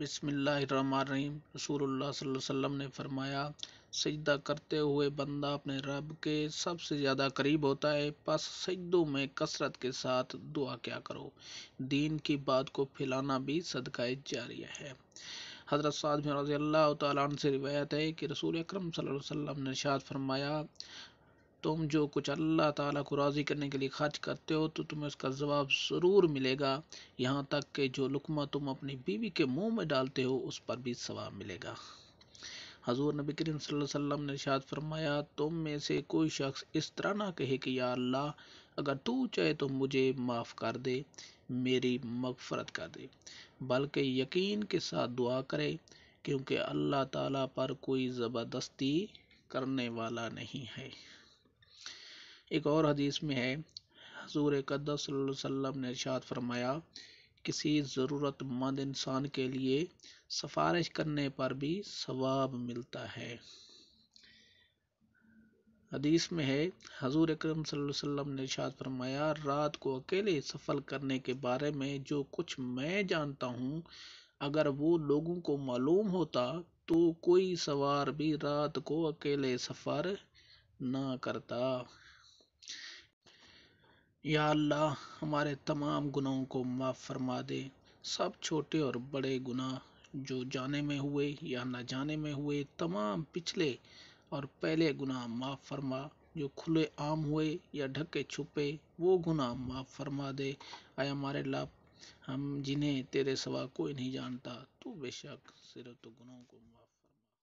बिस्मिल्लाहिर्रहमानिर्रहीम रसूल वसल्लम ने फरमाया सजदा करते हुए बंदा अपने रब के सबसे ज़्यादा करीब होता है बस सजदों में कसरत के साथ दुआ क्या करो दीन की बात को फैलाना भी सदका जारी है हज़रत साद रज़ी अल्लाह से रिवायत है कि रसूल अक्रम वसल्लम ने शाद फरमाया तुम जो कुछ अल्लाह ताला को राज़ी करने के लिए खर्च करते हो तो तुम्हें उसका जवाब ज़रूर मिलेगा यहाँ तक कि जो लुकमा तुम अपनी बीवी के मुंह में डालते हो उस पर भी सवाब मिलेगा हजूर नबी करीम वसल्लम ने इशाद फरमाया तुम में से कोई शख्स इस तरह ना कहे कि या अल्लाह अगर तू चाहे तो मुझे माफ़ कर दे मेरी मगफरत कर दे बल्कि यकीन के साथ दुआ करे क्योंकि अल्लाह ताला पर कोई ज़बरदस्ती करने वाला नहीं है एक और हदीस में है हजूर कदम ने इरशाद फरमाया किसी ज़रूरतमंद इंसान के लिए सफारिश करने पर भी सवाब मिलता है हदीस में है हजूर अक्रम सल्लम ने इरशाद फरमाया रात को अकेले सफ़ल करने के बारे में जो कुछ मैं जानता हूँ अगर वो लोगों को मालूम होता तो कोई सवार भी रात को अकेले सफ़र ना करता या अल्लाह हमारे तमाम गुनाहों को माफ़ फरमा दे सब छोटे और बड़े गुनाह जो जाने में हुए या ना जाने में हुए तमाम पिछले और पहले गुनाह माफ़ फरमा जो खुले आम हुए या ढके छुपे वो गुनाह माफ़ फरमा दे आए हमारे लाभ हम जिन्हें तेरे सवा कोई नहीं जानता तो बेशक सिर्फ तो गुनाहों को माफ़